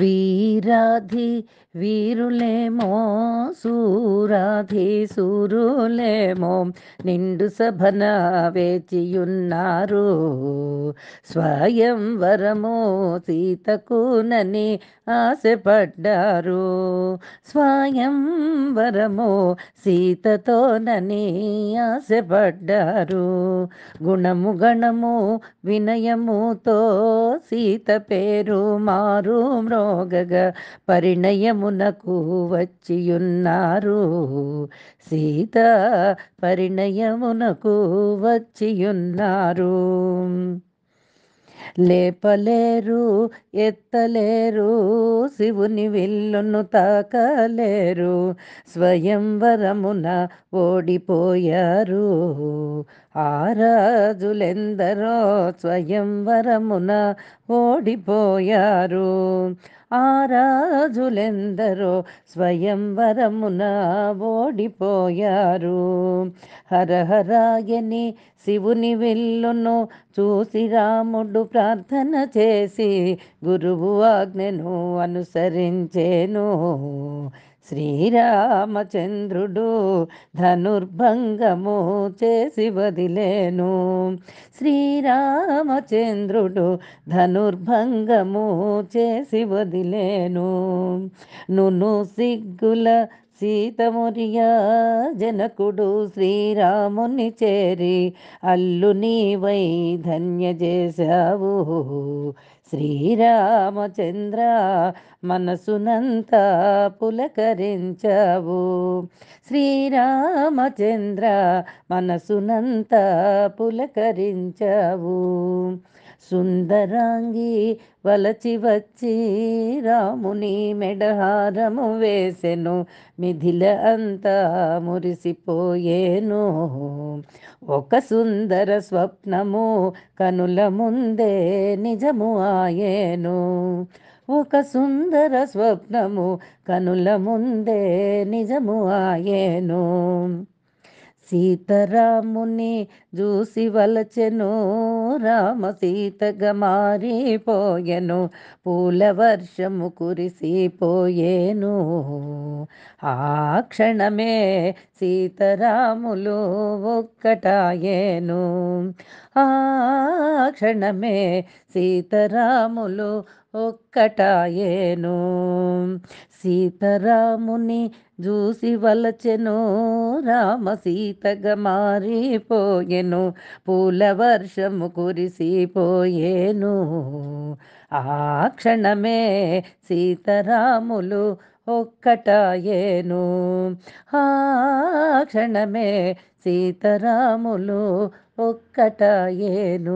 వీరాధి వీరులేమో సూరాధి సూరులేమో నిండు సభన వేచియున్నారు స్వయం వరము నని ఆశపడ్డారు స్వయం వరము సీతతోనని ఆశపడ్డారు గుణము గణము వినయముతో సీత పేరు మారు రోగగ పరిణయమునకు వచ్చియున్నారు సీత పరిణయమునకు వచ్చియున్నారు లేపలేరు ఎత్తలేరు శివుని విల్లును తాకలేరు స్వయంవరమున ఓడిపోయారు ఆరాజులెందరో స్వయంవరమున ఓడిపోయారు ఆరాజులెందరో స్వయంవరమున ఓడిపోయారు హరహరాయని శివుని విల్లును చూసి రాముడు ప్ర ప్రార్థన చేసి గురువు ఆజ్ఞను అనుసరించేను శ్రీరామచంద్రుడు ధనుర్భంగము చేసి వదిలేను శ్రీరామచంద్రుడు ధనుర్భంగము చేసి వదిలేను నును సిగ్గుల సీతమురియా జనకుడు శ్రీరాముని చేరి అల్లు నీవై ధన్య చేశావు శ్రీరామచంద్ర మనసునంత పులకరించావు శ్రీరామచంద్ర మనసునంత పులకరించావు సుందరాంగి వలచి వచ్చి రాముని మెడహారము వేసెను మిథిల అంతా మురిసిపోయేను ఒక సుందర స్వప్నము కనుల ముందే నిజము ఆయేను ఒక సుందర స్వప్నము కనుల ముందే నిజము ఆయేను సీతరాముని చూసి వలచెను రామ సీతగా మారిపోయెను పూల వర్షము కురిసిపోయేను ఆ క్షణమే సీతరాములు ఒక్కటాయేను ఆ క్షణమే సీతారాములు ఒక్కటాయేను సీతారాముని చూసి వలచెను రామ సీతగా మారిపోయెను పూల వర్షము కురిసిపోయేను ఆ క్షణమే సీతారాములు ఒక్కటాయేను ఆ క్షణమే సీతారాములు ఒక్కటాయేను